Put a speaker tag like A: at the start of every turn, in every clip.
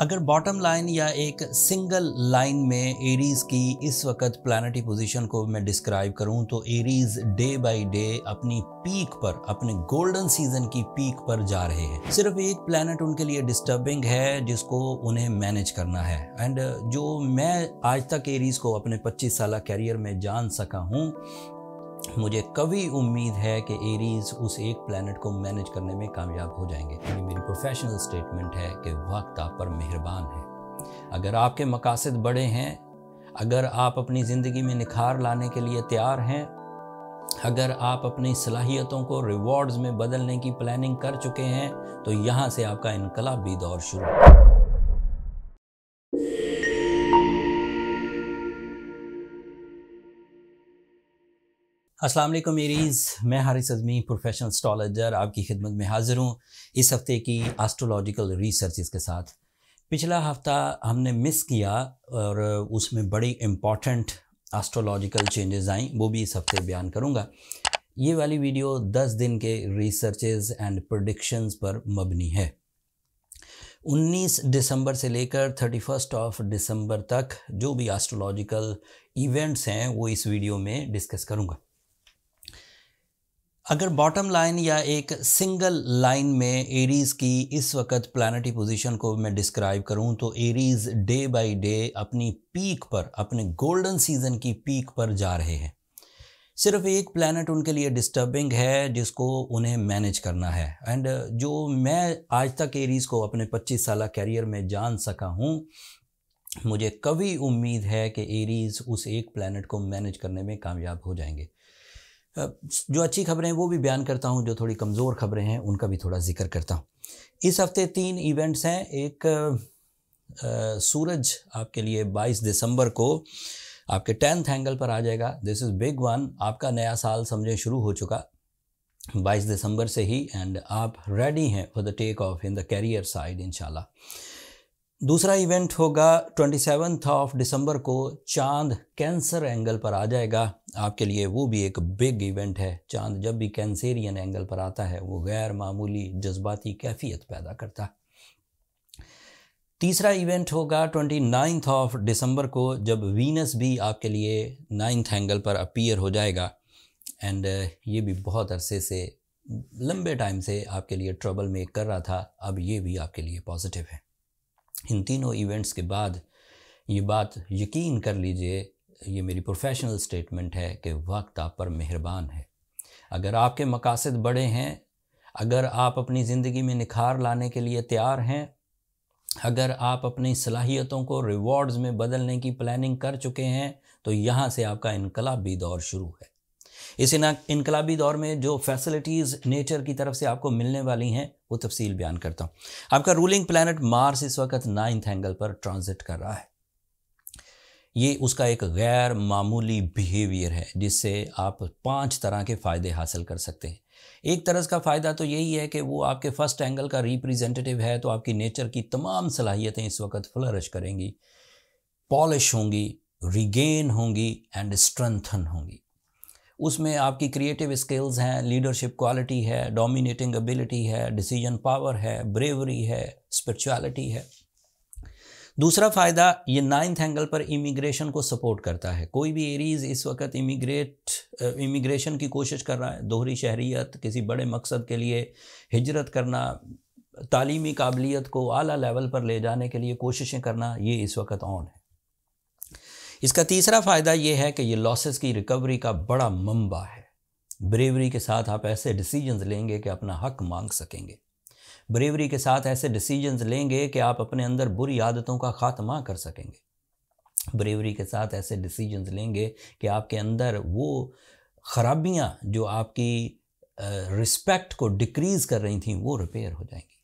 A: अगर bottom line या एक सिंगल लाइन में एरीज की इस वक्त प्लानटी पोजीशन को मैं डिस्क्राइब करूं तो एरीज डे बाय डे अपनी पीक पर अपने गोल्डन सीजन की पीक पर जा रहे हैं सिर्फ एक प्लानट उनके लिए डिस्टर्बिंग है जिसको उन्हें मैनेज करना है एंड जो मैं आज तक एरीज को अपने 25 साल कैरियर में जान सका हूं मुझे कभी उम्मीद है कि एरीज उस एक प्लानट को मैनेज करने में कामयाब हो जाएंगे क्योंकि मेरी प्रोफेशनल स्टेटमेंट है कि वक्त आप पर मेहरबान है अगर आपके मकासद बड़े हैं अगर आप अपनी ज़िंदगी में निखार लाने के लिए तैयार हैं अगर आप अपनी सलाहियतों को रिवॉर्ड्स में बदलने की प्लानिंग कर चुके हैं तो यहाँ से आपका इनकलाबी दौर शुरू असलम मेरीज़ मैं हारिस अजमी प्रोफेशनल एस्ट्रोलॉजर आपकी खिदमत में हाज़िर हूँ इस हफ़्ते की आस्ट्रोलॉजिकल रिसर्च के साथ पिछला हफ़्ता हमने मिस किया और उसमें बड़ी इम्पॉर्टेंट आस्ट्रोलॉजिकल चेंजेस आई वो भी इस हफ़्ते बयान करूँगा ये वाली वीडियो दस दिन के रिसर्चेज एंड प्रडिक्शंस पर मबनी है 19 दिसंबर से लेकर 31 ऑफ दिसंबर तक जो भी एस्ट्रोलॉजिकल इवेंट्स हैं वो इस वीडियो में डिस्कस करूँगा अगर बॉटम लाइन या एक सिंगल लाइन में एरीज़ की इस वक्त प्लानटी पोजीशन को मैं डिस्क्राइब करूं तो एरीज़ डे बाय डे अपनी पीक पर अपने गोल्डन सीजन की पीक पर जा रहे हैं सिर्फ एक प्लानट उनके लिए डिस्टर्बिंग है जिसको उन्हें मैनेज करना है एंड जो मैं आज तक एरीज़ को अपने 25 साल कैरियर में जान सका हूँ मुझे कभी उम्मीद है कि एरीज़ उस एक प्लानट को मैनेज करने में कामयाब हो जाएंगे जो अच्छी खबरें हैं वो भी बयान करता हूँ जो थोड़ी कमज़ोर खबरें हैं उनका भी थोड़ा जिक्र करता हूँ इस हफ्ते तीन इवेंट्स हैं एक आ, सूरज आपके लिए 22 दिसंबर को आपके टेंथ एंगल पर आ जाएगा दिस इज़ बिग वन आपका नया साल समझें शुरू हो चुका 22 दिसंबर से ही एंड आप रेडी हैं for the take off in the career side इनशाला दूसरा इवेंट होगा ट्वेंटी सेवन्थ ऑफ दिसंबर को चांद कैंसर एंगल पर आ जाएगा आपके लिए वो भी एक बिग इवेंट है चांद जब भी कैंसेरियन एंगल पर आता है वो गैर मामूली जज्बाती कैफियत पैदा करता है तीसरा इवेंट होगा ट्वेंटी नाइन्थ ऑफ दिसंबर को जब वीनस भी आपके लिए नाइन्थ एंगल पर अपीयर हो जाएगा एंड uh, ये भी बहुत अरसे से लंबे टाइम से आपके लिए ट्रबल मेक कर रहा था अब ये भी आपके लिए पॉजिटिव है इन तीनों इवेंट्स के बाद ये बात यकीन कर लीजिए ये मेरी प्रोफेशनल स्टेटमेंट है कि वक्त आप पर मेहरबान है अगर आपके मकासद बड़े हैं अगर आप अपनी ज़िंदगी में निखार लाने के लिए तैयार हैं अगर आप अपनी सलाहियतों को रिवॉर्ड्स में बदलने की प्लानिंग कर चुके हैं तो यहाँ से आपका इनकलाबी दौर शुरू है इस इनकलाबी दौर में जो फैसिलिटीज़ नेचर की तरफ से आपको मिलने वाली हैं वो तफसील बयान करता हूँ आपका रूलिंग प्लानट मार्स इस वक्त नाइन्थ एंगल पर ट्रांजिट कर रहा है ये उसका एक गैर मामूली बिहेवियर है जिससे आप पांच तरह के फ़ायदे हासिल कर सकते हैं एक तरह का फ़ायदा तो यही है कि वो आपके फर्स्ट एंगल का रिप्रेजेंटेटिव है तो आपकी नेचर की तमाम सलाहियतें इस वक्त फ्लरिश करेंगी पॉलिश होंगी रिगेन होंगी एंड स्ट्रेंथन होंगी उसमें आपकी क्रिएटिव स्किल्स हैं लीडरशिप क्वालिटी है डोमिनेटिंग एबिलिटी है डिसीजन पावर है ब्रेवरी है स्पिरिचुअलिटी है दूसरा फ़ायदा ये नाइन्थ एंगल पर इमिग्रेशन को सपोर्ट करता है कोई भी एरीज़ इस वक्त इमिग्रेट इमिग्रेशन की कोशिश कर रहा है दोहरी शहरीत किसी बड़े मकसद के लिए हिजरत करना तालीमी काबिलियत को आला लेवल पर ले जाने के लिए कोशिशें करना ये इस वक्त ऑन है इसका तीसरा फ़ायदा ये है कि ये लॉसेस की रिकवरी का बड़ा मंबा है ब्रेवरी के साथ आप ऐसे डिसीजंस लेंगे कि अपना हक मांग सकेंगे ब्रेवरी के साथ ऐसे डिसीजंस लेंगे कि आप अपने अंदर बुरी आदतों का खात्मा कर सकेंगे ब्रेवरी के साथ ऐसे डिसीजंस लेंगे कि आपके अंदर वो खराबियाँ जो आपकी रिस्पेक्ट को डिक्रीज़ कर रही थी वो रिपेयर हो जाएंगी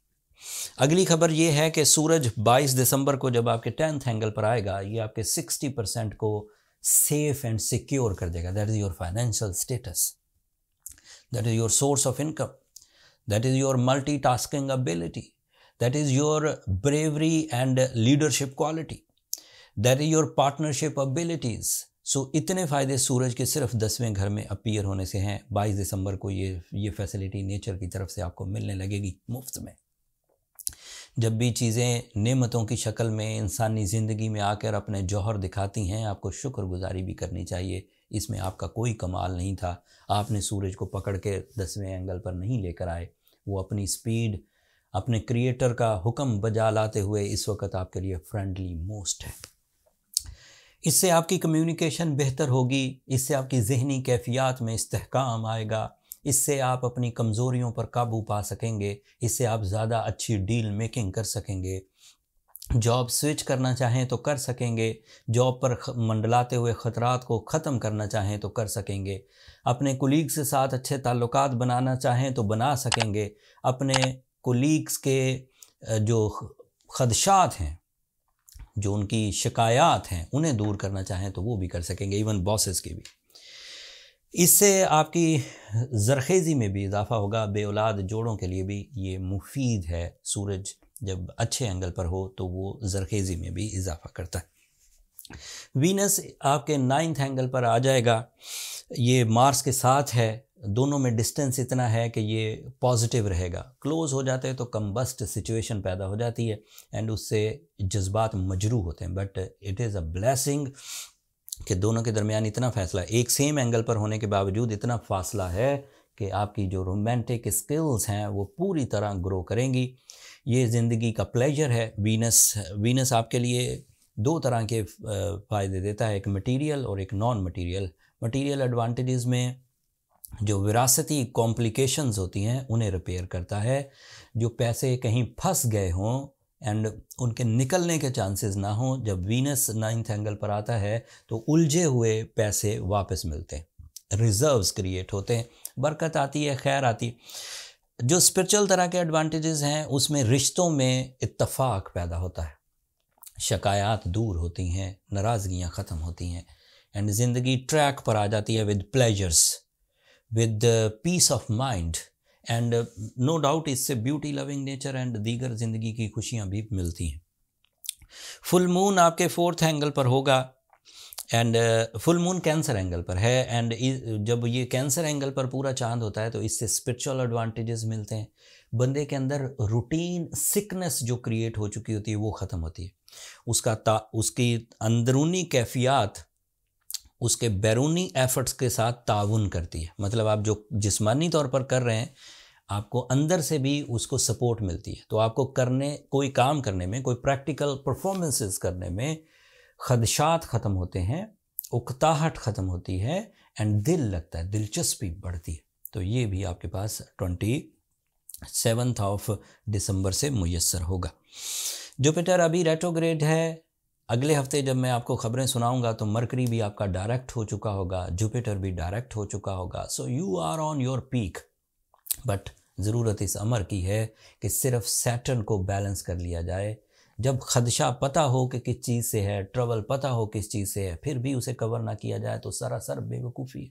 A: अगली खबर ये है कि सूरज 22 दिसंबर को जब आपके टेंथ एंगल पर आएगा ये आपके 60 परसेंट को सेफ एंड सिक्योर कर देगा that is your financial status that is your source of income that is your multi tasking ability that is your bravery and leadership quality that is your partnership abilities so इतने फ़ायदे सूरज के सिर्फ दसवें घर में appear होने से हैं 22 दिसंबर को ये ये फैसिलिटी नेचर की तरफ से आपको मिलने लगेगी मुफ्त में जब भी चीज़ें नेमतों की शक्ल में इंसानी ज़िंदगी में आकर अपने जौहर दिखाती हैं आपको शुक्रगुजारी भी करनी चाहिए इसमें आपका कोई कमाल नहीं था आपने सूरज को पकड़ के दसवें एंगल पर नहीं लेकर आए वो अपनी स्पीड अपने क्रिएटर का हुक्म बजा लाते हुए इस वक्त आपके लिए फ्रेंडली मोस्ट है इससे आपकी कम्युनिकेशन बेहतर होगी इससे आपकी जहनी कैफियत में इस्तेकाम आएगा इससे आप अपनी कमज़ोरियों पर काबू पा सकेंगे इससे आप ज़्यादा अच्छी डील मेकिंग कर सकेंगे जॉब स्विच करना चाहें तो कर सकेंगे जॉब पर मंडलाते हुए ख़तरात को ख़त्म करना चाहें तो कर सकेंगे अपने कुलीग के साथ अच्छे ताल्लुक बनाना चाहें तो बना सकेंगे अपने कुलीग्स के जो खदशात हैं जो उनकी शिकायत हैं उन्हें दूर करना चाहें तो वो भी कर सकेंगे इवन बॉसेस की भी इससे आपकी जरखेज़ी में भी इजाफ़ा होगा औलाद जोड़ों के लिए भी ये मुफीद है सूरज जब अच्छे एंगल पर हो तो वो जरखेज़ी में भी इजाफ़ा करता है वीनस आपके नाइन्थ एंगल पर आ जाएगा ये मार्स के साथ है दोनों में डिस्टेंस इतना है कि ये पॉजिटिव रहेगा क्लोज हो जाते हैं तो कम्बस्ट सिचुएशन पैदा हो जाती है एंड उससे जज्बात मजरू होते हैं but it is a blessing कि दोनों के दरमियान इतना फैसला एक सेम एंगल पर होने के बावजूद इतना फासला है कि आपकी जो रोमांटिक स्किल्स हैं वो पूरी तरह ग्रो करेंगी ये ज़िंदगी का प्लेजर है वीनस वीनस आपके लिए दो तरह के फ़ायदे देता है एक मटेरियल और एक नॉन मटेरियल मटेरियल एडवांटेजेस में जो विरासती कॉम्प्लिकेशंस होती हैं उन्हें रिपेयर करता है जो पैसे कहीं फंस गए हों एंड उनके निकलने के चांसेस ना हो जब वीनस नाइन्थ एंगल पर आता है तो उलझे हुए पैसे वापस मिलते हैं रिजर्व्स क्रिएट होते हैं बरकत आती है खैर आती है जो स्पिरिचुअल तरह के एडवांटेजेस हैं उसमें रिश्तों में इतफाक पैदा होता है शिकायात दूर होती हैं नाराज़गियाँ ख़त्म होती हैं एंड ज़िंदगी ट्रैक पर आ जाती है with pleasures with peace of mind and no doubt इससे ब्यूटी लविंग नेचर एंड दीगर ज़िंदगी की खुशियाँ भी मिलती हैं फुल मून आपके फोर्थ एंगल पर होगा and full moon cancer angle पर है एंड जब ये कैंसर एंगल पर पूरा चांद होता है तो इससे स्पिरिचुअल एडवांटेजेस मिलते हैं बंदे के अंदर रूटीन सिकनेस जो क्रिएट हो चुकी होती है वो ख़त्म होती है उसका ता उसकी अंदरूनी कैफियात उसके बैरूनी एफर्ट्स के साथ ताउन करती है मतलब आप जो जिस्मानी तौर पर कर रहे हैं आपको अंदर से भी उसको सपोर्ट मिलती है तो आपको करने कोई काम करने में कोई प्रैक्टिकल परफॉर्मेंसेस करने में खदशात ख़त्म होते हैं उकताहट ख़त्म होती है एंड दिल लगता है दिलचस्पी बढ़ती है तो ये भी आपके पास ट्वेंटी सेवन्थ ऑफ दिसंबर से मुयसर होगा जुपिटर अभी रेट्रोग्रेड है अगले हफ्ते जब मैं आपको खबरें सुनाऊंगा तो मरकरी भी आपका डायरेक्ट हो चुका होगा जुपिटर भी डायरेक्ट हो चुका होगा so you are on your peak but ज़रूरत इस अमर की है कि सिर्फ सैटर्न को बैलेंस कर लिया जाए जब खदशा पता हो कि किस चीज़ से है ट्रबल पता हो किस चीज़ से है फिर भी उसे कवर ना किया जाए तो सरासर बेवकूफ़ी है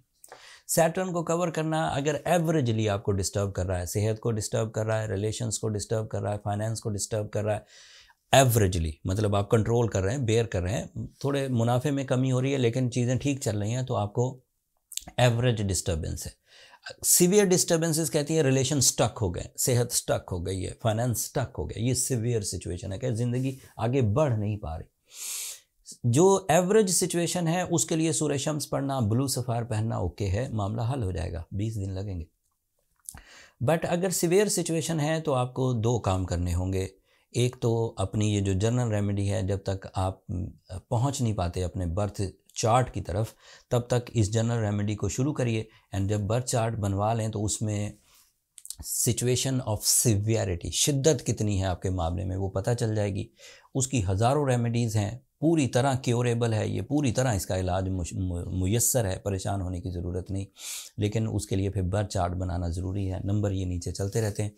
A: सैटर्न को कवर करना अगर एवरेजली आपको डिस्टर्ब कर रहा है सेहत को डिस्टर्ब कर रहा है रिलेशंस को डिस्टर्ब कर रहा है फाइनेंस को डिस्टर्ब कर रहा है एवरेजली मतलब आप कंट्रोल कर रहे हैं बेयर कर रहे हैं थोड़े मुनाफे में कमी हो रही है लेकिन चीज़ें ठीक चल रही हैं तो आपको एवरेज डिस्टर्बेंस है सीवियर डिस्टर्बेंसेस कहती है रिलेशन स्टक हो गए सेहत स्टक हो गई है फाइनेंस स्टक हो गया ये सीवियर सिचुएशन है क्या ज़िंदगी आगे बढ़ नहीं पा रही जो एवरेज सिचुएशन है उसके लिए सूर्य शम्स पढ़ना ब्लू सफ़ार पहनना ओके है मामला हल हो जाएगा बीस दिन लगेंगे बट अगर सिवियर सिचुएशन है तो आपको दो काम करने होंगे एक तो अपनी ये जो जनरल रेमेडी है जब तक आप पहुंच नहीं पाते अपने बर्थ चार्ट की तरफ तब तक इस जनरल रेमेडी को शुरू करिए एंड जब बर्थ चार्ट बनवा लें तो उसमें सिचुएशन ऑफ सिवियरिटी शिद्दत कितनी है आपके मामले में वो पता चल जाएगी उसकी हज़ारों रेमेडीज़ हैं पूरी तरह क्योरेबल है ये पूरी तरह इसका इलाज मैसर है परेशान होने की ज़रूरत नहीं लेकिन उसके लिए फिर बर्थ चार्ट बनाना ज़रूरी है नंबर ये नीचे चलते रहते हैं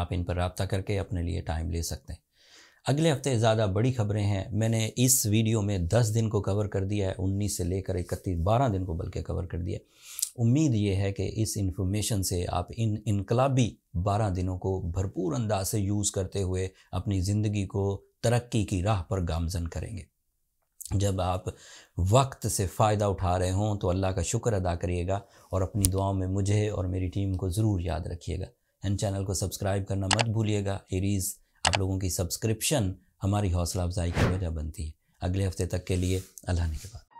A: आप इन पर रबता करके अपने लिए टाइम ले सकते हैं अगले हफ्ते ज़्यादा बड़ी खबरें हैं मैंने इस वीडियो में 10 दिन को कवर कर दिया है 19 से लेकर इकतीस बारह दिन को बल्कि कवर कर दिया उम्मीद ये है कि इस इन्फॉर्मेशन से आप इन इनकलाबी बारह दिनों को भरपूर अंदाज से यूज़ करते हुए अपनी ज़िंदगी को तरक्की की राह पर गामजन करेंगे जब आप वक्त से फ़ायदा उठा रहे हों तो अल्लाह का शुक्र अदा करिएगा और अपनी दुआओं में मुझे और मेरी टीम को ज़रूर याद रखिएगा एंड चैनल को सब्सक्राइब करना मत भूलिएगा एरीज़ आप लोगों की सब्सक्रिप्शन हमारी हौसला अफजाई की वजह बनती है अगले हफ्ते तक के लिए अल्लाह ने के बाद